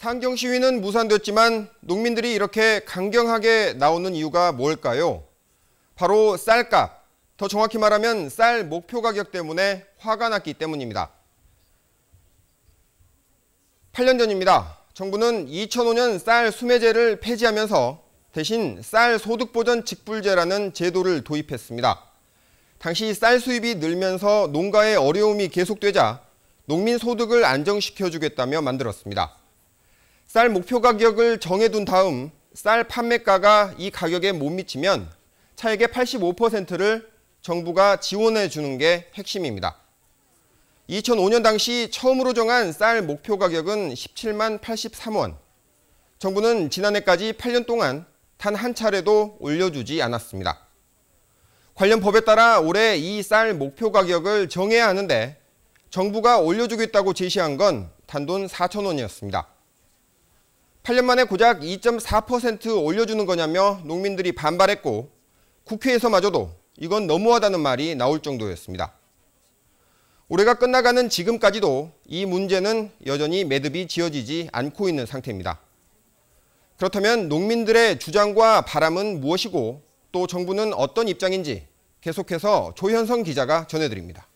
상경 시위는 무산됐지만 농민들이 이렇게 강경하게 나오는 이유가 뭘까요? 바로 쌀값, 더 정확히 말하면 쌀 목표 가격 때문에 화가 났기 때문입니다. 8년 전입니다. 정부는 2005년 쌀 수매제를 폐지하면서 대신 쌀 소득보전 직불제라는 제도를 도입했습니다. 당시 쌀 수입이 늘면서 농가의 어려움이 계속되자 농민 소득을 안정시켜주겠다며 만들었습니다. 쌀 목표 가격을 정해둔 다음 쌀 판매가가 이 가격에 못 미치면 차액의 85%를 정부가 지원해 주는 게 핵심입니다. 2005년 당시 처음으로 정한 쌀 목표 가격은 17만 83원. 정부는 지난해까지 8년 동안 단 한 차례도 올려주지 않았습니다. 관련 법에 따라 올해 이 쌀 목표 가격을 정해야 하는데 정부가 올려주겠다고 제시한 건 단돈 4천 원이었습니다. 8년 만에 고작 2.4% 올려주는 거냐며 농민들이 반발했고 국회에서마저도 이건 너무하다는 말이 나올 정도였습니다. 올해가 끝나가는 지금까지도 이 문제는 여전히 매듭이 지어지지 않고 있는 상태입니다. 그렇다면 농민들의 주장과 바람은 무엇이고 또 정부는 어떤 입장인지 계속해서 조현성 기자가 전해드립니다.